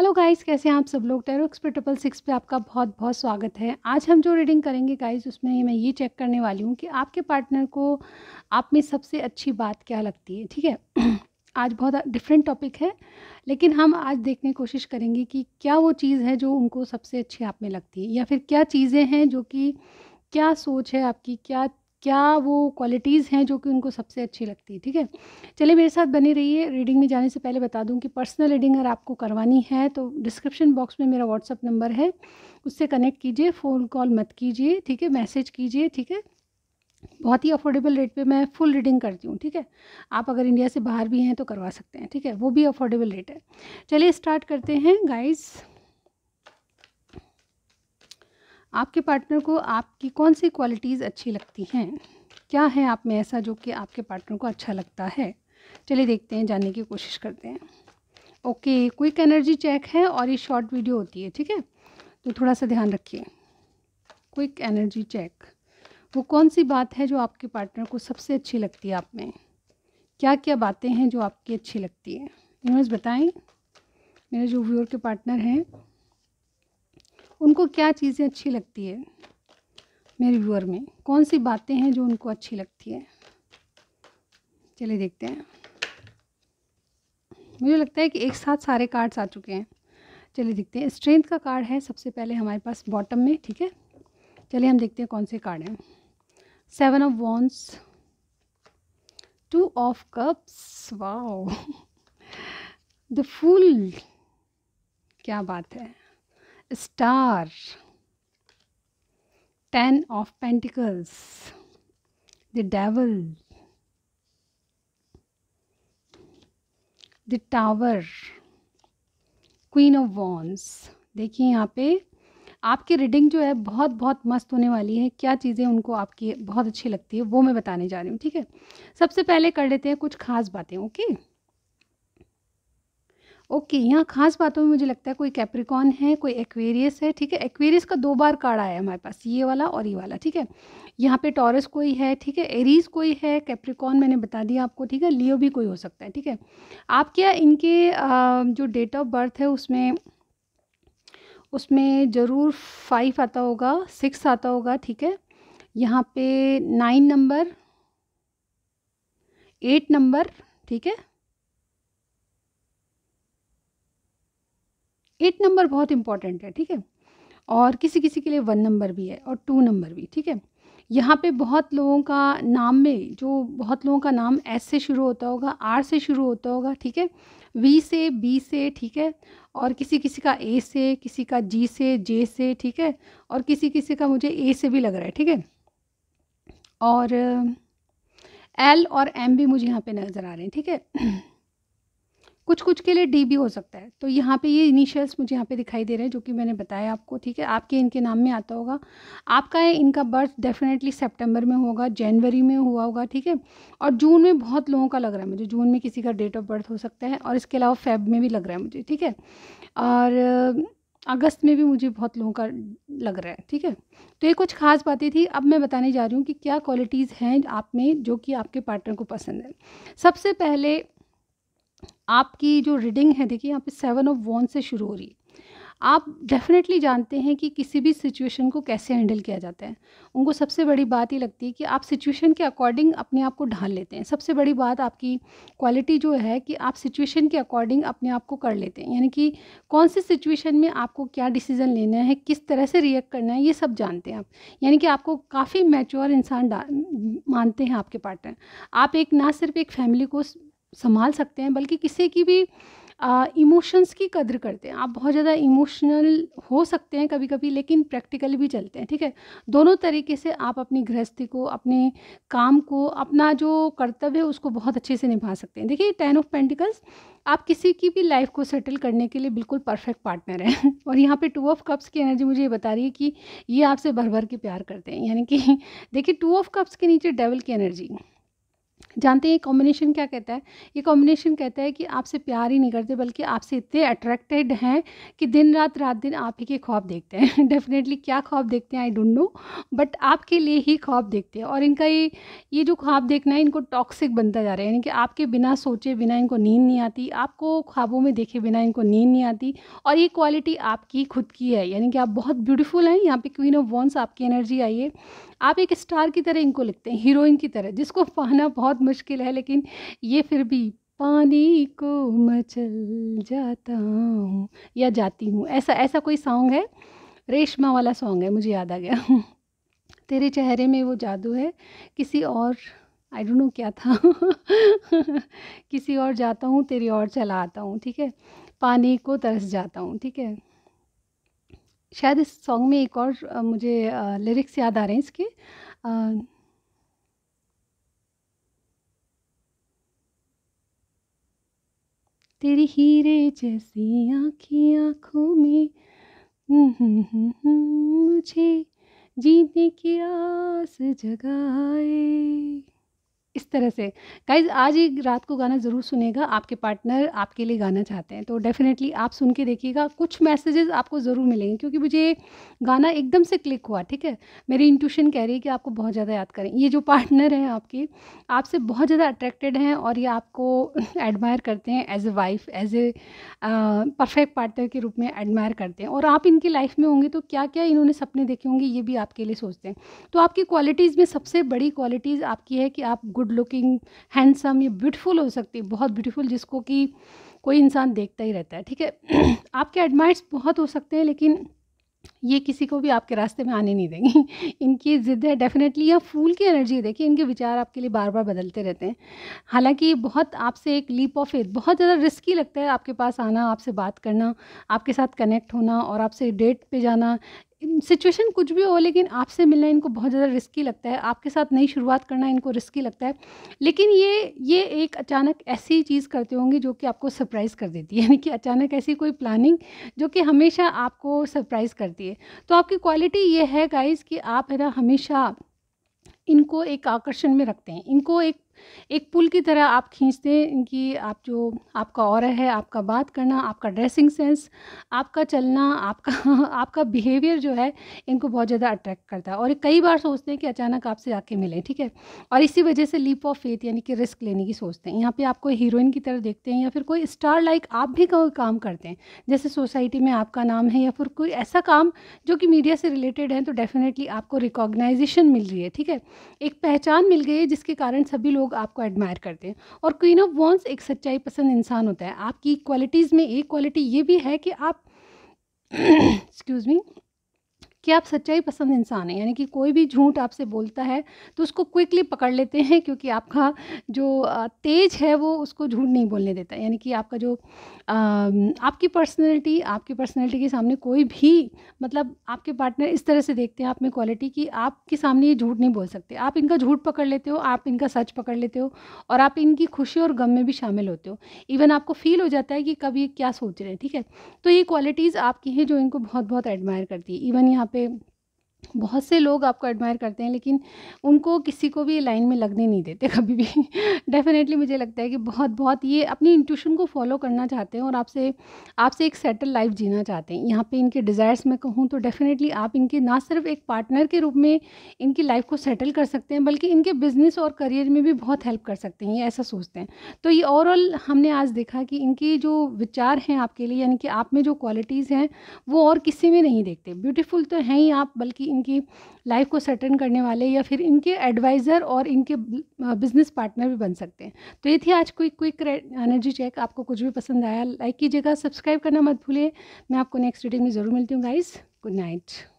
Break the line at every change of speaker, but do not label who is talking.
Hello guys कैसे हैं आप सब लोग टेरो एक्सप्रेट ट्रिपल सिक्स पे आपका बहुत बहुत स्वागत है आज हम जो रीडिंग करेंगे गाइस उसमें मैं ये चेक करने वाली हूँ कि आपके पार्टनर को आप में सबसे अच्छी बात क्या लगती है ठीक है आज बहुत डिफरेंट टॉपिक है लेकिन हम आज देखने की कोशिश करेंगे कि क्या वो चीज़ है जो उनको सबसे अच्छी आप में लगती है या फिर क्या चीज़ें हैं जो कि क्या सोच है आपकी क्या क्या वो क्वालिटीज़ हैं जो कि उनको सबसे अच्छी लगती है ठीक है चलिए मेरे साथ बनी रहिए रीडिंग में जाने से पहले बता दूं कि पर्सनल रीडिंग अगर आपको करवानी है तो डिस्क्रिप्शन बॉक्स में मेरा व्हाट्सअप नंबर है उससे कनेक्ट कीजिए फ़ोन कॉल मत कीजिए ठीक है मैसेज कीजिए ठीक है बहुत ही अफोर्डेबल रेट पे मैं फुल रीडिंग करती हूँ ठीक है आप अगर इंडिया से बाहर भी हैं तो करवा सकते हैं ठीक है वो भी अफोर्डेबल रेट है चलिए स्टार्ट करते हैं गाइज़ आपके पार्टनर को आपकी कौन सी क्वालिटीज़ अच्छी लगती हैं क्या है आप में ऐसा जो कि आपके पार्टनर को अच्छा लगता है चलिए देखते हैं जानने की कोशिश करते हैं ओके क्विक एनर्जी चेक है और ये शॉर्ट वीडियो होती है ठीक है तो थोड़ा सा ध्यान रखिए क्विक एनर्जी चेक वो कौन सी बात है जो आपके पार्टनर को सबसे अच्छी लगती है आप में क्या क्या बातें हैं जो आपकी अच्छी लगती है यूनिवर्स बताएं मेरे जो व्यूअर के पार्टनर हैं उनको क्या चीज़ें अच्छी लगती है मेरे व्यूअर में कौन सी बातें हैं जो उनको अच्छी लगती है चलिए देखते हैं मुझे लगता है कि एक साथ सारे कार्ड्स आ चुके हैं चलिए देखते हैं स्ट्रेंथ का कार्ड है सबसे पहले हमारे पास बॉटम में ठीक है चलिए हम देखते हैं कौन से कार्ड हैं seven of wands two of cups wow the fool क्या बात है star ten of pentacles the devil the tower queen of wands देखिए यहाँ पे आपकी रीडिंग जो है बहुत बहुत मस्त होने वाली है क्या चीज़ें उनको आपकी बहुत अच्छी लगती है वो मैं बताने जा रही हूँ ठीक है सबसे पहले कर लेते हैं कुछ खास बातें ओके okay? ओके यहाँ खास बातों में मुझे लगता है कोई कैप्रिकॉन है कोई एक्वेरियस है ठीक है एक्वेरियस का दो बार कार्ड आया हमारे पास ये वाला और ये वाला ठीक है यहाँ पे टॉरस कोई है ठीक है एरीज कोई है कैप्रिकॉन मैंने बता दिया आपको ठीक है लियो भी कोई हो सकता है ठीक है आप क्या इनके जो डेट ऑफ बर्थ है उसमें उसमें ज़रूर फाइव आता होगा सिक्स आता होगा ठीक है यहाँ पे नाइन नंबर एट नंबर ठीक है एट नंबर बहुत इंपॉर्टेंट है ठीक है और किसी किसी के लिए वन नंबर भी है और टू नंबर भी ठीक है यहाँ पे बहुत लोगों का नाम में जो बहुत लोगों का नाम एस से शुरू होता होगा आर से शुरू होता होगा ठीक है वी से बी से ठीक है और किसी किसी का ए से किसी का जी से जे से ठीक है और किसी किसी का मुझे ए से भी लग रहा है ठीक है और एल और एम भी मुझे यहाँ पे नज़र आ रहे हैं ठीक है कुछ कुछ के लिए डी भी हो सकता है तो यहाँ पे ये इनिशियल्स मुझे यहाँ पे दिखाई दे रहे हैं जो कि मैंने बताया आपको ठीक है आपके इनके नाम में आता होगा आपका है इनका बर्थ डेफिनेटली सितंबर में होगा जनवरी में हुआ होगा ठीक है और जून में बहुत लोगों का लग रहा है मुझे जून में किसी का डेट ऑफ बर्थ हो सकता है और इसके अलावा फेब में भी लग रहा है मुझे ठीक है और अगस्त में भी मुझे बहुत लोगों का लग रहा है ठीक है तो ये कुछ खास बातें थी अब मैं बताने जा रही हूँ कि क्या क्वालिटीज़ हैं आप में जो कि आपके पार्टनर को पसंद है सबसे पहले आपकी जो रीडिंग है देखिए यहाँ पे सेवन ऑफ वन से शुरू हो रही है आप डेफिनेटली जानते हैं कि किसी भी सिचुएशन को कैसे हैंडल किया जाता है उनको सबसे बड़ी बात ये लगती है कि आप सिचुएशन के अकॉर्डिंग अपने आप को ढाल लेते हैं सबसे बड़ी बात आपकी क्वालिटी जो है कि आप सिचुएशन के अकॉर्डिंग अपने आप को कर लेते हैं यानी कि कौन सी सिचुएशन में आपको क्या डिसीज़न लेना है किस तरह से रिएक्ट करना है ये सब जानते हैं आप यानी कि आपको काफ़ी मैच्योर इंसान मानते हैं आपके पार्टनर आप एक ना सिर्फ एक फैमिली को संभाल सकते हैं बल्कि किसी की भी इमोशंस की कदर करते हैं आप बहुत ज़्यादा इमोशनल हो सकते हैं कभी कभी लेकिन प्रैक्टिकल भी चलते हैं ठीक है दोनों तरीके से आप अपनी गृहस्थी को अपने काम को अपना जो कर्तव्य है उसको बहुत अच्छे से निभा सकते हैं देखिए टेन ऑफ पेंटिकल्स आप किसी की भी लाइफ को सेटल करने के लिए बिल्कुल परफेक्ट पार्टनर हैं और यहाँ पे टू ऑफ कप्स की एनर्जी मुझे ये बता रही है कि ये आपसे भर भर के प्यार करते हैं यानी कि देखिए टू ऑफ कप्स के नीचे डेवल की एनर्जी जानते हैं ये कॉम्बिनेशन क्या कहता है ये कॉम्बिनेशन कहता है कि आपसे प्यार ही नहीं करते बल्कि आपसे इतने अट्रैक्टेड हैं कि दिन रात रात दिन आप ही के ख्वाब देखते हैं डेफिनेटली क्या ख्वाब देखते हैं आई डोंट नो बट आपके लिए ही ख्वाब देखते हैं और इनका ये ये जो ख्वाब देखना है इनको टॉक्सिक बनता जा रहा है यानी कि आपके बिना सोचे बिना इनको नींद नहीं आती आपको ख्वाबों में देखे बिना इनको नींद नहीं आती और ये क्वालिटी आपकी खुद की है यानी कि आप बहुत ब्यूटीफुल हैं यहाँ पर क्वीन ऑफ वॉन्स आपकी एनर्जी आई है आप एक स्टार की तरह इनको लिखते हैं हीरोइन की तरह जिसको पाना बहुत मुश्किल है लेकिन ये फिर भी पानी को मचल जाता हूँ या जाती हूँ ऐसा ऐसा कोई सॉन्ग है रेशमा वाला सॉन्ग है मुझे याद आ गया तेरे चेहरे में वो जादू है किसी और आई डोंट नो क्या था किसी और जाता हूँ तेरी और चला आता हूँ ठीक है पानी को तरस जाता हूँ ठीक है शायद इस सॉन्ग में एक और मुझे लिरिक्स याद आ रहे हैं इसके अ तेरी हीरे जैसी आँखी आँखों में हम्म, हम्म, हम्म, मुझे जीने की आस जगाए इस तरह से गाइज आज ही रात को गाना ज़रूर सुनेगा आपके पार्टनर आपके लिए गाना चाहते हैं तो डेफिनेटली आप सुन के देखिएगा कुछ मैसेजेस आपको ज़रूर मिलेंगे क्योंकि मुझे गाना एकदम से क्लिक हुआ ठीक है मेरी इंट्यूशन कह रही है कि आपको बहुत ज़्यादा याद करें ये जो पार्टनर हैं आपके आपसे बहुत ज़्यादा अट्रैक्टेड हैं और ये आपको एडमायर करते हैं as a wife as a perfect partner के रूप में एडमायर करते हैं और आप इनकी लाइफ में होंगे तो क्या क्या इन्होंने सपने देखे होंगे ये भी आपके लिए सोचते हैं तो आपकी क्वालिटीज़ में सबसे बड़ी क्वालिटीज़ आपकी है कि आप गुड लुकिंग हैंडसम या ब्यूटीफुल हो सकती है बहुत ब्यूटीफुल जिसको कि कोई इंसान देखता ही रहता है ठीक है आपके एडमायर्स बहुत हो सकते हैं लेकिन ये किसी को भी आपके रास्ते में आने नहीं देंगी इनकी ज़िद है डेफिनेटली या फूल की एनर्जी देखिए इनके विचार आपके लिए बार बार बदलते रहते हैं हालांकि बहुत आपसे एक लीप ऑफ फेथ बहुत ज़्यादा रिस्की लगता है आपके पास आना आपसे बात करना आपके साथ कनेक्ट होना और आपसे डेट पे जाना सिचुएशन कुछ भी हो लेकिन आपसे मिलना इनको बहुत ज़्यादा रिस्की लगता है आपके साथ नई शुरुआत करना इनको रिस्की लगता है लेकिन ये ये एक अचानक ऐसी चीज़ करते होंगे जो कि आपको सरप्राइज़ कर देती है यानी कि अचानक ऐसी कोई प्लानिंग जो कि हमेशा आपको सरप्राइज़ करती है तो आपकी क्वालिटी ये है गाइज़ कि आप है ना हमेशा इनको एक आकर्षण में रखते हैं इनको एक एक पुल की तरह आप खींचते हैं कि आप जो आपका और है आपका बात करना आपका ड्रेसिंग सेंस आपका चलना आपका आपका बिहेवियर जो है इनको बहुत ज़्यादा अट्रैक्ट करता है और कई बार सोचते हैं कि अचानक आपसे आके मिले ठीक है और इसी वजह से लीप ऑफ फेथ यानी कि रिस्क लेने की सोचते हैं यहाँ पर आपको हीरोइन की तरह देखते हैं या फिर कोई स्टार लाइक आप भी कोई काम करते हैं जैसे सोसाइटी में आपका नाम है या फिर कोई ऐसा काम जो कि मीडिया से रिलेटेड है तो डेफिनेटली आपको रिकॉग्नाइजेशन मिल रही है ठीक है एक पहचान मिल गई है जिसके कारण सभी लोग लोग आपको एडमायर करते हैं और क्वीन ऑफ वॉन्स एक सच्चाई पसंद इंसान होता है आपकी क्वालिटीज़ में एक क्वालिटी ये भी है कि आप एक्सक्यूज़ मी कि आप सच्चाई पसंद इंसान हैं यानी कि कोई भी झूठ आपसे बोलता है तो उसको क्विकली पकड़ लेते हैं क्योंकि आपका जो तेज है वो उसको झूठ नहीं बोलने देता यानी कि आपका जो आपकी पर्सनैलिटी आपकी पर्सनैलिटी के सामने कोई भी मतलब आपके पार्टनर इस तरह से देखते हैं आप में क्वालिटी कि आपके सामने ये झूठ नहीं बोल सकते आप इनका झूठ पकड़ लेते हो आप इनका सच पकड़ लेते हो और आप इनकी खुशी और गम में भी शामिल होते हो इवन आपको फील हो जाता है कि कब ये क्या सोच रहे हैं ठीक है तो ये क्वालिटीज़ आपकी हैं जो इनको बहुत बहुत एडमायर करती है इवन यहाँ being बहुत से लोग आपको एडमायर करते हैं लेकिन उनको किसी को भी लाइन में लगने नहीं देते कभी भी डेफिनेटली मुझे लगता है कि बहुत बहुत ये अपनी इंट्यूशन को फॉलो करना चाहते हैं और आपसे आपसे एक सेटल लाइफ जीना चाहते हैं यहाँ पे इनके डिज़ायर्स में कहूँ तो डेफिनेटली आप इनके ना सिर्फ एक पार्टनर के रूप में इनकी लाइफ को सेटल कर सकते हैं बल्कि इनके बिज़नेस और करियर में भी बहुत हेल्प कर सकते हैं ये ऐसा सोचते हैं तो ये ओवरऑल हमने आज देखा कि इनके जो विचार हैं आपके लिए यानी कि आप में जो क्वालिटीज़ हैं वो और किसी में नहीं देखते ब्यूटीफुल तो हैं ही आप बल्कि इनकी लाइफ को सेटन करने वाले या फिर इनके एडवाइज़र और इनके बिजनेस पार्टनर भी बन सकते हैं तो ये थी आज कोई क्विक एनर्जी चेक आपको कुछ भी पसंद आया लाइक कीजिएगा सब्सक्राइब करना मत भूलिए मैं आपको नेक्स्ट वीडियो में ज़रूर मिलती हूँ गाइज़ गुड नाइट